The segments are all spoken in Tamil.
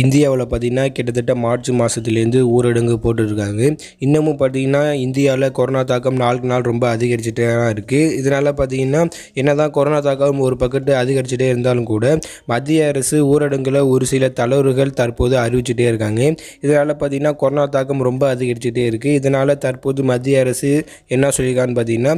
இந்தியாவில் பார்த்திங்கன்னா கிட்டத்தட்ட மார்ச் மாதத்துலேருந்து ஊரடங்கு போட்டுருக்காங்க இன்னமும் பார்த்திங்கன்னா இந்தியாவில் கொரோனா தாக்கம் நாளுக்கு நாள் ரொம்ப அதிகரிச்சுட்டே தான் இருக்குது இதனால் பார்த்திங்கன்னா என்ன தான் கொரோனா தாக்கம் ஒரு பக்கத்து அதிகரிச்சுட்டே இருந்தாலும் கூட மத்திய அரசு ஊரடங்கில் ஒரு சில தளர்வுகள் தற்போது அறிவிச்சுட்டே இருக்காங்க இதனால் பார்த்திங்கன்னா கொரோனா தாக்கம் ரொம்ப அதிகரிச்சுட்டே இருக்குது இதனால் தற்போது மத்திய அரசு என்ன சொல்லியிருக்கான்னு பார்த்திங்கன்னா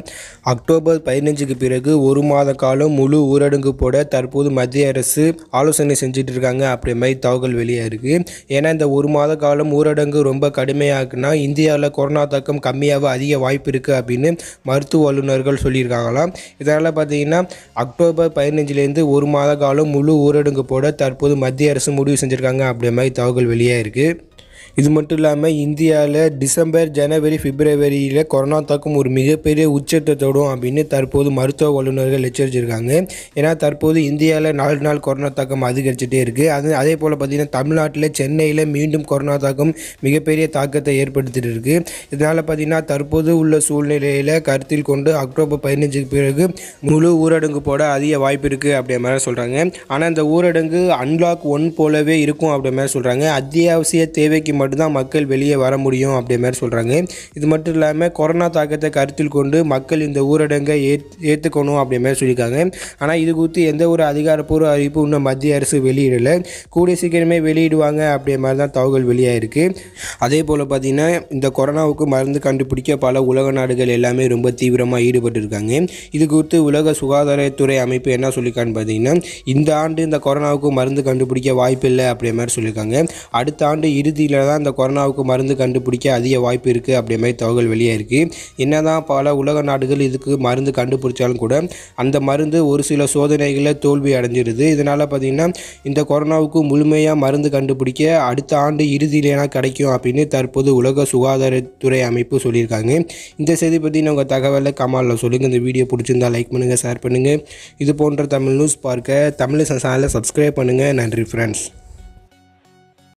அக்டோபர் பதினஞ்சுக்கு பிறகு ஒரு மாத காலம் முழு ஊரடங்கு போட தற்போது மத்திய அரசு ஆலோசனை செஞ்சுட்டு இருக்காங்க அப்படி மாதிரி தகவல் வெளியே இருக்குது ஏன்னா இந்த ஒரு மாத காலம் ஊரடங்கு ரொம்ப கடுமையாக்குனா இந்தியாவில் கொரோனா தாக்கம் கம்மியாக அதிக வாய்ப்பு இருக்குது அப்படின்னு மருத்துவ வல்லுநர்கள் சொல்லியிருக்காங்களாம் இதனால் பார்த்தீங்கன்னா அக்டோபர் பதினஞ்சுலேருந்து ஒரு மாத காலம் முழு ஊரடங்கு போட தற்போது மத்திய அரசு முடிவு செஞ்சுருக்காங்க அப்படி மாதிரி தகவல் வெளியே இருக்குது இது மட்டும் இல்லாமல் இந்தியாவில் டிசம்பர் ஜனவரி பிப்ரவரியில் கொரோனா தாக்கம் ஒரு மிகப்பெரிய உச்சத்தை தொடும் அப்படின்னு தற்போது மருத்துவ வல்லுநர்கள் எச்சரிச்சிருக்காங்க ஏன்னா தற்போது இந்தியாவில் நாலு நாள் கொரோனா தாக்கம் அதிகரிச்சுட்டே இருக்குது அது அதே போல் பார்த்திங்கன்னா தமிழ்நாட்டில் சென்னையில் மீண்டும் கொரோனா தாக்கம் மிகப்பெரிய தாக்கத்தை ஏற்படுத்திட்டு இருக்குது இதனால் பார்த்திங்கன்னா தற்போது உள்ள சூழ்நிலையில் கருத்தில் கொண்டு அக்டோபர் பதினஞ்சுக்கு பிறகு முழு ஊரடங்கு போட அதிக வாய்ப்பு இருக்குது அப்படிங்கிற மாதிரி சொல்கிறாங்க ஆனால் இந்த ஊரடங்கு அன்லாக் ஒன் போலவே இருக்கும் அப்படி மாதிரி சொல்கிறாங்க அத்தியாவசிய தேவைக்கு மட்டும்தான் மக்கள் வெளியே வர முடியும் அப்படியே மாதிரி சொல்கிறாங்க இது மட்டும் இல்லாமல் கொரோனா தாக்கத்தை கருத்தில் கொண்டு மக்கள் இந்த ஊரடங்கை ஏத் ஏற்றுக்கணும் அப்படி மாதிரி சொல்லியிருக்காங்க ஆனால் இது குறித்து எந்த ஒரு அதிகாரப்பூர்வ அறிவிப்பு இன்னும் மத்திய அரசு வெளியிடலை கூடிய சீக்கிரமே வெளியிடுவாங்க அப்படியே மாதிரி தான் தகவல் வெளியாகிருக்கு அதே போல் பார்த்திங்கன்னா இந்த கொரோனாவுக்கு மருந்து கண்டுபிடிக்க பல உலக நாடுகள் எல்லாமே ரொம்ப தீவிரமாக ஈடுபட்டிருக்காங்க இது குறித்து உலக சுகாதாரத்துறை அமைப்பு என்ன சொல்லியிருக்கான்னு பார்த்தீங்கன்னா இந்த ஆண்டு இந்த கொரோனாவுக்கு மருந்து கண்டுபிடிக்க வாய்ப்பில்லை அப்படி மாதிரி சொல்லியிருக்காங்க அடுத்த ஆண்டு இறுதியில் தான் இந்த கொரோனாவுக்கு மருந்து கண்டுபிடிக்க அதிக வாய்ப்பு இருக்குது அப்படி மாதிரி தகவல் வெளியே இருக்குது என்ன தான் பல உலக நாடுகள் இதுக்கு மருந்து கண்டுபிடிச்சாலும் கூட அந்த மருந்து ஒரு சில சோதனைகளில் தோல்வி அடைஞ்சிருது இதனால் பார்த்திங்கன்னா இந்த கொரோனாவுக்கு முழுமையாக மருந்து கண்டுபிடிக்க அடுத்த ஆண்டு இறுதியிலேனா கிடைக்கும் அப்படின்னு தற்போது உலக சுகாதாரத்துறை அமைப்பு சொல்லியிருக்காங்க இந்த செய்தி பற்றி உங்கள் தகவலை கமாலில் சொல்லுங்கள் இந்த வீடியோ பிடிச்சிருந்தா லைக் பண்ணுங்கள் ஷேர் பண்ணுங்கள் இது போன்ற தமிழ் நியூஸ் பார்க்க தமிழ் சேனலை சப்ஸ்கிரைப் பண்ணுங்கள் நன்றி ஃப்ரெண்ட்ஸ்